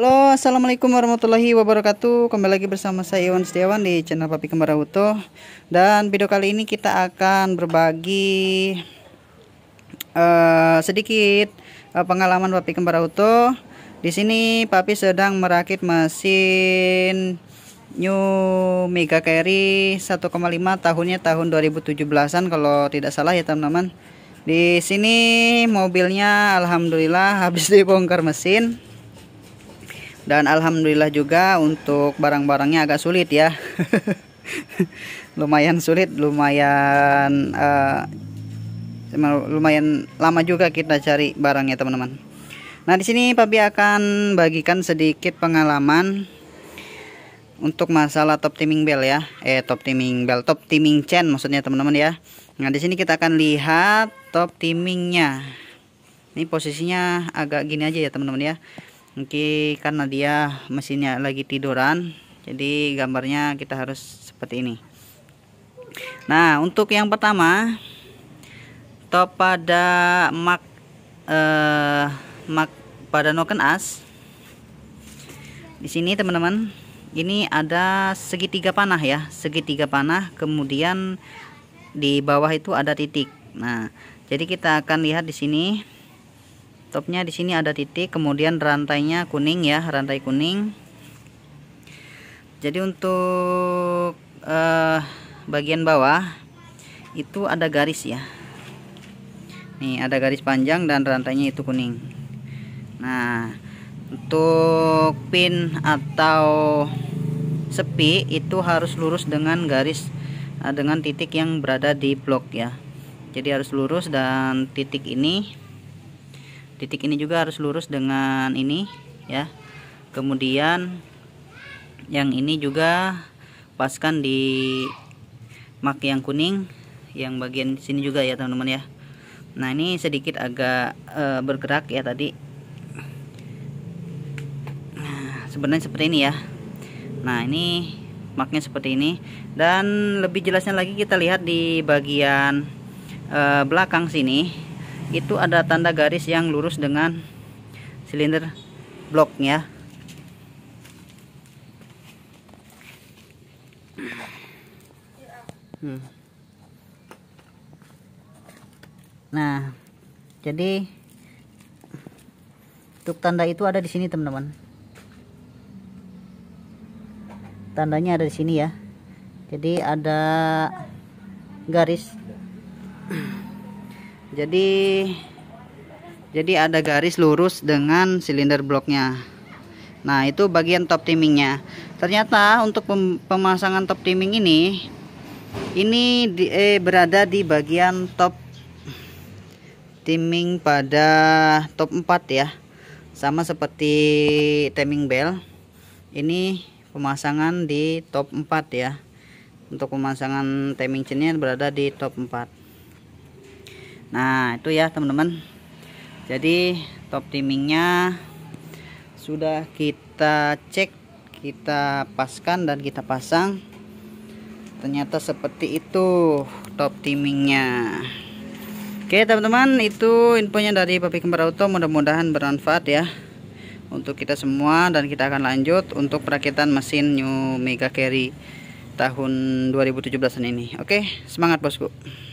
Halo assalamualaikum warahmatullahi wabarakatuh Kembali lagi bersama saya Iwan Setiawan di channel Papi Kembar Auto Dan video kali ini kita akan berbagi uh, Sedikit uh, pengalaman Papi Kembar Auto Di sini Papi sedang merakit mesin New Mega Carry 1,5 tahunnya tahun 2017an kalau tidak salah ya teman-teman di sini mobilnya alhamdulillah habis dibongkar mesin dan alhamdulillah juga untuk barang-barangnya agak sulit ya lumayan sulit lumayan uh, lumayan lama juga kita cari barangnya teman-teman nah di sini Papi akan bagikan sedikit pengalaman untuk masalah top timing bell ya eh top timing bell top timing chain maksudnya teman-teman ya nah di sini kita akan lihat top timingnya ini posisinya agak gini aja ya teman-teman ya mungkin karena dia mesinnya lagi tiduran jadi gambarnya kita harus seperti ini nah untuk yang pertama top pada mak eh, mak pada noken as di sini teman-teman ini ada segitiga panah ya segitiga panah kemudian di bawah itu ada titik nah jadi kita akan lihat di sini topnya di sini ada titik kemudian rantainya kuning ya rantai kuning jadi untuk eh, bagian bawah itu ada garis ya nih ada garis panjang dan rantainya itu kuning nah untuk pin atau sepi itu harus lurus dengan garis eh, dengan titik yang berada di blok ya jadi harus lurus dan titik ini titik ini juga harus lurus dengan ini ya kemudian yang ini juga paskan di mak yang kuning yang bagian sini juga ya teman-teman ya nah ini sedikit agak e, bergerak ya tadi nah, sebenarnya seperti ini ya nah ini maknya seperti ini dan lebih jelasnya lagi kita lihat di bagian e, belakang sini itu ada tanda garis yang lurus dengan silinder bloknya hmm. nah jadi untuk tanda itu ada di sini teman-teman tandanya ada di sini ya jadi ada garis jadi jadi ada garis lurus dengan silinder bloknya nah itu bagian top timingnya ternyata untuk pemasangan top timing ini ini di, eh, berada di bagian top timing pada top 4 ya sama seperti timing bell ini pemasangan di top 4 ya untuk pemasangan timing chainnya berada di top 4 nah itu ya teman-teman jadi top trimmingnya sudah kita cek kita paskan dan kita pasang ternyata seperti itu top trimmingnya oke teman-teman itu infonya dari papi kembar auto mudah-mudahan bermanfaat ya untuk kita semua dan kita akan lanjut untuk perakitan mesin new mega carry tahun 2017 ini oke semangat bosku